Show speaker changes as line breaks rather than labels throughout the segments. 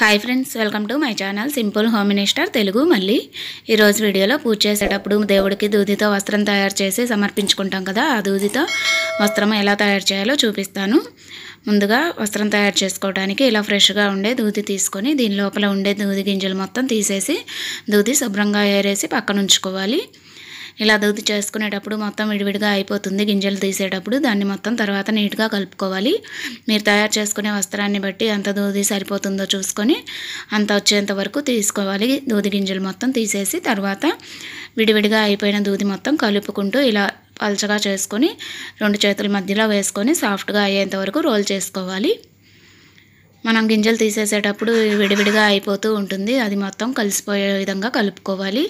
hi friends welcome to my channel simple home minister Telugu మళ్ళీ ఈరోజు వీడియోలో పూజ చేసేటప్పుడు దేవుడికి దూదితో వస్త్రం తయారు చేసి సమర్పించుకుంటాం కదా ఆ దూదితో వస్త్రం ఎలా తయారు చేయాలో చూపిస్తాను ముందుగా వస్త్రం తయారు చేసుకోవడానికి ఇలా ఫ్రెష్గా ఉండే దూది తీసుకొని దీని లోపల ఉండే దూది గింజలు మొత్తం తీసేసి దూది శుభ్రంగా ఏరేసి పక్కన ఉంచుకోవాలి ఇలా దూది చేసుకునేటప్పుడు మొత్తం విడివిడిగా అయిపోతుంది గింజలు తీసేటప్పుడు దాన్ని మొత్తం తర్వాత నీట్గా కలుపుకోవాలి మీరు తయారు చేసుకునే వస్త్రాన్ని బట్టి ఎంత దూది సరిపోతుందో చూసుకొని అంత వచ్చేంత వరకు తీసుకోవాలి దూది గింజలు మొత్తం తీసేసి తర్వాత విడివిడిగా అయిపోయిన దూది మొత్తం కలుపుకుంటూ ఇలా పలచగా చేసుకొని రెండు చేతుల మధ్యలో వేసుకొని సాఫ్ట్గా అయ్యేంత వరకు రోల్ చేసుకోవాలి మనం గింజలు తీసేసేటప్పుడు విడివిడిగా అయిపోతూ ఉంటుంది అది మొత్తం కలిసిపోయే విధంగా కలుపుకోవాలి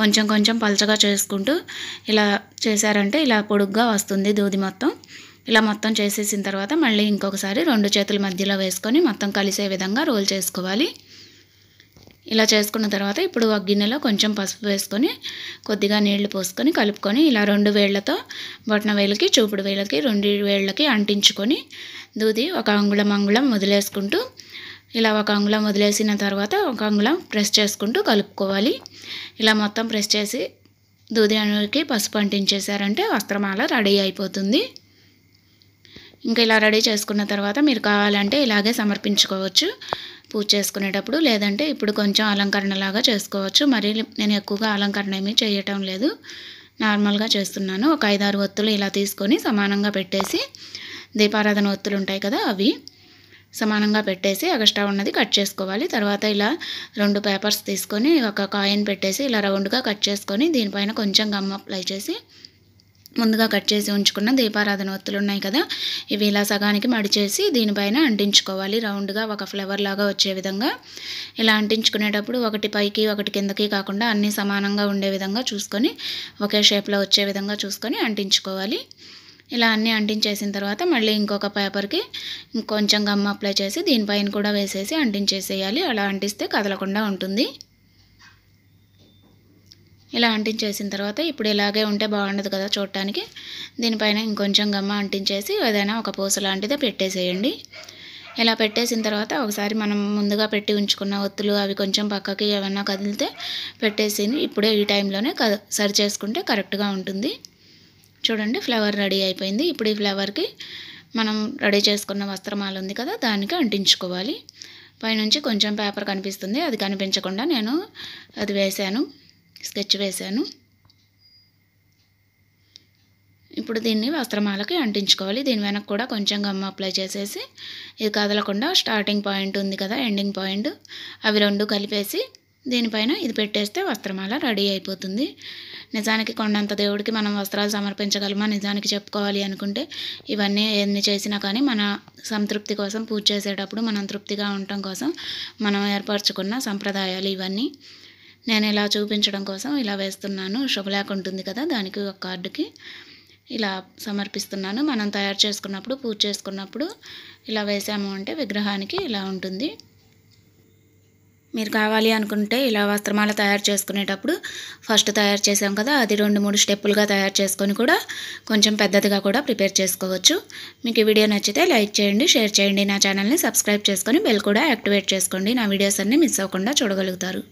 కొంచెం కొంచెం పలచగా చేసుకుంటూ ఇలా చేశారంటే ఇలా పొడుగ్గా వస్తుంది దూది మొత్తం ఇలా మొత్తం చేసేసిన తర్వాత మళ్ళీ ఇంకొకసారి రెండు చేతుల మధ్యలో వేసుకొని మొత్తం కలిసే విధంగా రోల్ చేసుకోవాలి ఇలా చేసుకున్న తర్వాత ఇప్పుడు ఒక గిన్నెలో కొంచెం పసుపు వేసుకొని కొద్దిగా నీళ్లు పోసుకొని కలుపుకొని ఇలా రెండు వేళ్లతో బొటన వేలకి చూపుడు వేలకి రెండు వేళ్ళకి అంటించుకొని దూది ఒక అంగుళం అంగుళం వదిలేసుకుంటూ ఇలా ఒక అంగుళం వదిలేసిన తర్వాత ఒక అంగుళం ప్రెస్ చేసుకుంటూ కలుపుకోవాలి ఇలా మొత్తం ప్రెస్ చేసి దూది పసుపు అంటించేశారంటే వస్త్రమాల రెడీ అయిపోతుంది ఇంకా ఇలా రెడీ చేసుకున్న తర్వాత మీరు కావాలంటే ఇలాగే సమర్పించుకోవచ్చు పూజ చేసుకునేటప్పుడు లేదంటే ఇప్పుడు కొంచెం అలంకరణలాగా చేసుకోవచ్చు మరి నేను ఎక్కువగా అలంకరణ ఏమీ చేయటం లేదు నార్మల్గా చేస్తున్నాను ఒక ఐదారు ఒత్తులు ఇలా తీసుకొని సమానంగా పెట్టేసి దీపారాధన ఒత్తులు ఉంటాయి కదా అవి సమానంగా పెట్టేసి ఎగస్ట్రా ఉన్నది కట్ చేసుకోవాలి తర్వాత ఇలా రెండు పేపర్స్ తీసుకొని ఒక కాయిన్ పెట్టేసి ఇలా రౌండ్గా కట్ చేసుకొని దీనిపైన కొంచెం గమ్ అప్లై చేసి ముందుగా కట్ చేసి ఉంచుకున్న దీపారాధన ఒత్తులు ఉన్నాయి కదా ఇవి ఇలా సగానికి మడిచేసి దీనిపైన అంటించుకోవాలి రౌండ్గా ఒక ఫ్లవర్ లాగా వచ్చే విధంగా ఇలా అంటించుకునేటప్పుడు ఒకటి పైకి ఒకటి కిందకి కాకుండా అన్నీ సమానంగా ఉండే విధంగా చూసుకొని ఒకే షేప్లో వచ్చే విధంగా చూసుకొని అంటించుకోవాలి ఇలా అన్నీ అంటించేసిన తర్వాత మళ్ళీ ఇంకొక పేపర్కి కొంచెం గమ్మ అప్లై చేసి దీనిపైన కూడా వేసేసి అంటించేసేయాలి అలా అంటిస్తే కదలకుండా ఉంటుంది ఇలా అంటించేసిన తర్వాత ఇప్పుడు ఇలాగే ఉంటే బాగుండదు కదా చూడటానికి దీనిపైన ఇంకొంచెం గమ్మ అంటించేసి ఏదైనా ఒక పూస లాంటిది పెట్టేసేయండి ఇలా పెట్టేసిన తర్వాత ఒకసారి మనం ముందుగా పెట్టి ఉంచుకున్న ఒత్తులు అవి కొంచెం పక్కకి ఏమన్నా కదిలితే పెట్టేసి ఇప్పుడే ఈ టైంలోనే సరి చేసుకుంటే కరెక్ట్గా ఉంటుంది చూడండి ఫ్లవర్ రెడీ అయిపోయింది ఇప్పుడు ఈ ఫ్లవర్కి మనం రెడీ చేసుకున్న వస్త్రమాల ఉంది కదా దానికి అంటించుకోవాలి పైనుంచి కొంచెం పేపర్ కనిపిస్తుంది అది కనిపించకుండా నేను అది వేశాను స్కెచ్ వేశాను ఇప్పుడు దీన్ని వస్త్రమాలకి అంటించుకోవాలి దీని వెనక కూడా కొంచెం గమ్మ అప్లై చేసేసి ఇది కదలకుండా స్టార్టింగ్ పాయింట్ ఉంది కదా ఎండింగ్ పాయింట్ అవి రెండు కలిపేసి దీనిపైన ఇది పెట్టేస్తే వస్త్రమాల రెడీ అయిపోతుంది నిజానికి కొండంత దేవుడికి మనం వస్త్రాలు సమర్పించగలమా నిజానికి చెప్పుకోవాలి అనుకుంటే ఇవన్నీ ఎన్ని చేసినా కానీ మన సంతృప్తి కోసం పూజ చేసేటప్పుడు మనం తృప్తిగా ఉండటం కోసం మనం ఏర్పరచుకున్న సంప్రదాయాలు ఇవన్నీ నేను ఇలా చూపించడం కోసం ఇలా వేస్తున్నాను శుభలేఖ ఉంటుంది కదా దానికి ఒక కార్డుకి ఇలా సమర్పిస్తున్నాను మనం తయారు చేసుకున్నప్పుడు పూజ చేసుకున్నప్పుడు ఇలా వేసాము అంటే విగ్రహానికి ఇలా ఉంటుంది మీరు కావాలి అనుకుంటే ఇలా వస్త్రమాల తయారు చేసుకునేటప్పుడు ఫస్ట్ తయారు చేసాం కదా అది రెండు మూడు స్టెప్పులుగా తయారు చేసుకొని కూడా కొంచెం పెద్దదిగా కూడా ప్రిపేర్ చేసుకోవచ్చు మీకు ఈ వీడియో నచ్చితే లైక్ చేయండి షేర్ చేయండి నా ఛానల్ని సబ్స్క్రైబ్ చేసుకొని బెల్ కూడా యాక్టివేట్ చేసుకోండి నా వీడియోస్ అన్నీ మిస్ అవ్వకుండా చూడగలుగుతారు